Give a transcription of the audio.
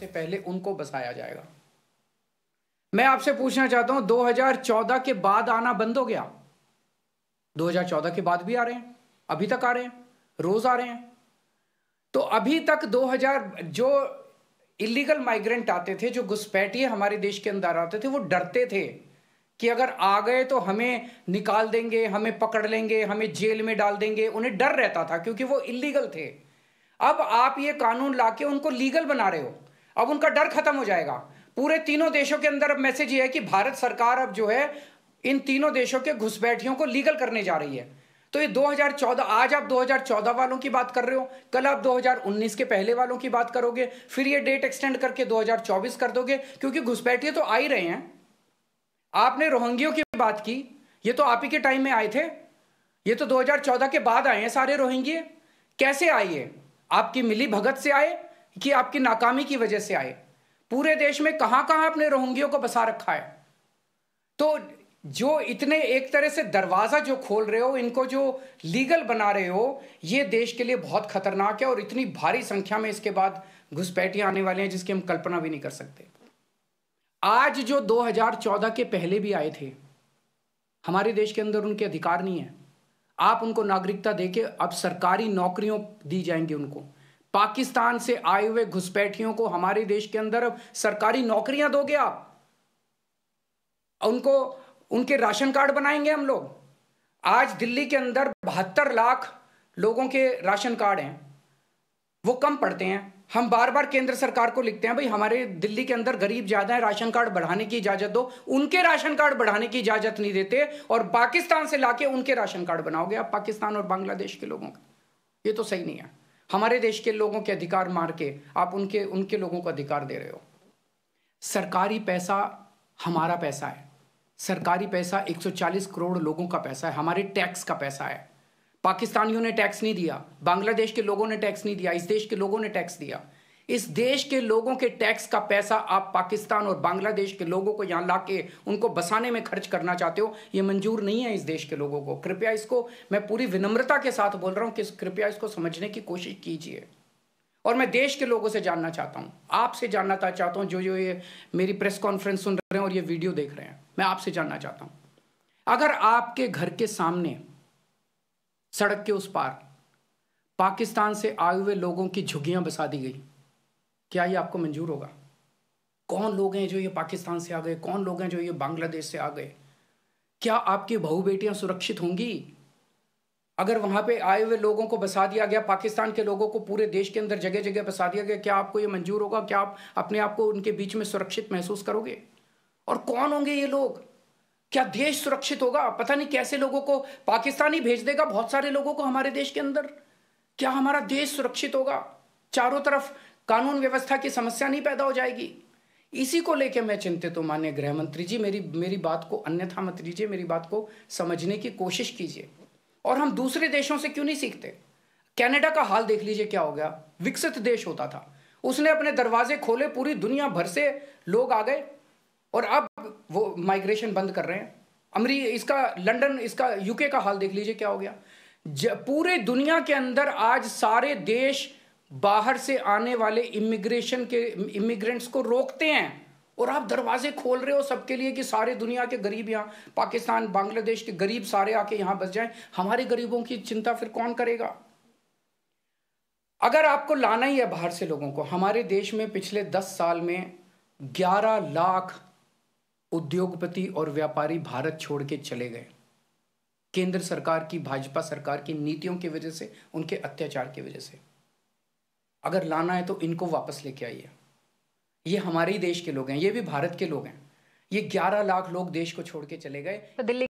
से पहले उनको बसाया जाएगा मैं आपसे पूछना चाहता हूं 2014 के बाद आना बंद हो गया 2014 के बाद भी आ रहे हैं अभी तक आ रहे हैं रोज आ रहे हैं तो अभी तक 2000 जो इलीगल माइग्रेंट आते थे जो घुसपैठिए हमारे देश के अंदर आते थे वो डरते थे कि अगर आ गए तो हमें निकाल देंगे हमें पकड़ लेंगे हमें जेल में डाल देंगे उन्हें डर रहता था क्योंकि वो इलीगल थे अब आप ये कानून लाके उनको लीगल बना रहे हो अब उनका डर खत्म हो जाएगा पूरे तीनों देशों के अंदर अब मैसेज ये है कि भारत सरकार अब जो है इन तीनों देशों के घुसपैठियों को लीगल करने जा रही है तो ये 2014 आज आप 2014 वालों की बात कर रहे हो कल आप 2019 के पहले वालों की बात करोगे फिर ये डेट एक्सटेंड करके 2024 कर दोगे क्योंकि घुसपैठिए तो आ ही रहे हैं आपने रोहंगियों की बात की ये तो आप ही के टाइम में आए थे ये तो 2014 के बाद आए हैं सारे रोहिंग्य कैसे आइए आपकी मिली भगत से आए कि आपकी नाकामी की वजह से आए पूरे देश में कहां कहां आपने रोहिंग्यों को बसा रखा है तो जो इतने एक तरह से दरवाज़ा जो खोल रहे हो इनको जो लीगल बना रहे हो ये देश के लिए बहुत खतरनाक है और इतनी भारी संख्या में इसके बाद घुसपैठियां आने वाली हैं जिसकी हम कल्पना भी नहीं कर सकते आज जो 2014 के पहले भी आए थे हमारे देश के अंदर उनके अधिकार नहीं है आप उनको नागरिकता देके अब सरकारी नौकरियों दी जाएंगी उनको पाकिस्तान से आए हुए घुसपैठियों को हमारे देश के अंदर सरकारी नौकरियां दोगे आप उनको उनके राशन कार्ड बनाएंगे हम लोग आज दिल्ली के अंदर बहत्तर लाख लोगों के राशन कार्ड हैं वो कम पड़ते हैं हम बार बार केंद्र सरकार को लिखते हैं भाई हमारे दिल्ली के अंदर गरीब ज़्यादा है राशन कार्ड बढ़ाने की इजाज़त दो उनके राशन कार्ड बढ़ाने की इजाज़त नहीं देते और पाकिस्तान से लाके उनके राशन कार्ड बनाओगे आप पाकिस्तान और बांग्लादेश के लोगों का ये तो सही नहीं है हमारे देश के लोगों के अधिकार मार के आप उनके उनके लोगों को अधिकार दे रहे हो सरकारी पैसा हमारा पैसा है सरकारी पैसा 140 करोड़ लोगों का पैसा है हमारे टैक्स का पैसा है पाकिस्तानियों ने टैक्स नहीं दिया बांग्लादेश के लोगों ने टैक्स नहीं दिया इस देश के लोगों ने टैक्स दिया इस देश के लोगों के टैक्स का पैसा आप पाकिस्तान और बांग्लादेश के लोगों को यहाँ ला के उनको बसाने में खर्च करना चाहते हो ये मंजूर नहीं है इस देश के लोगों को कृपया इसको मैं पूरी विनम्रता के साथ बोल रहा हूँ कि कृपया इसको समझने की कोशिश कीजिए और मैं देश के लोगों से जानना चाहता हूँ आपसे जानना चाहता हूँ जो जो ये मेरी प्रेस कॉन्फ्रेंस सुन रहे हैं और ये वीडियो देख रहे हैं मैं आपसे जानना चाहता हूँ अगर आपके घर के सामने सड़क के उस पार पाकिस्तान से आए हुए लोगों की झुग्गियां बसा दी गई क्या ये आपको मंजूर होगा कौन लोग हैं जो ये पाकिस्तान से आ गए कौन लोग हैं जो ये बांग्लादेश से आ गए क्या आपकी बहू बेटियां सुरक्षित होंगी अगर वहां पे आए हुए लोगों को बसा दिया गया पाकिस्तान के लोगों को पूरे देश के अंदर जगह जगह बसा दिया गया क्या आपको ये मंजूर होगा क्या आप अपने आप को उनके बीच में सुरक्षित महसूस करोगे और कौन होंगे ये लोग क्या देश सुरक्षित होगा पता नहीं कैसे लोगों को पाकिस्तान ही भेज देगा बहुत सारे लोगों को हमारे देश के अंदर क्या हमारा देश सुरक्षित होगा चारों तरफ कानून व्यवस्था की समस्या नहीं पैदा हो जाएगी इसी को लेके मैं चिंतित हूँ मान्य गृह मंत्री जी मेरी मेरी बात को अन्यथा मत लीजिए मेरी बात को समझने की कोशिश कीजिए और हम दूसरे देशों से क्यों नहीं सीखते कनाडा का हाल देख लीजिए क्या हो गया विकसित देश होता था उसने अपने दरवाजे खोले पूरी दुनिया भर से लोग आ गए और अब वो माइग्रेशन बंद कर रहे हैं अमरी इसका लंदन इसका यूके का हाल देख लीजिए क्या हो गया पूरे दुनिया के अंदर आज सारे देश बाहर से आने वाले इमिग्रेशन के इमिग्रेंट्स को रोकते हैं और आप दरवाजे खोल रहे हो सबके लिए कि सारे दुनिया के गरीब यहाँ पाकिस्तान बांग्लादेश के गरीब सारे आके यहाँ बस जाएं हमारे गरीबों की चिंता फिर कौन करेगा अगर आपको लाना ही है बाहर से लोगों को हमारे देश में पिछले दस साल में ग्यारह लाख उद्योगपति और व्यापारी भारत छोड़ के चले गए केंद्र सरकार की भाजपा सरकार की नीतियों की वजह से उनके अत्याचार की वजह से अगर लाना है तो इनको वापस लेके आइए ये हमारे ही देश के लोग हैं ये भी भारत के लोग हैं ये ग्यारह लाख लोग देश को छोड़ के चले गए तो दिल्ली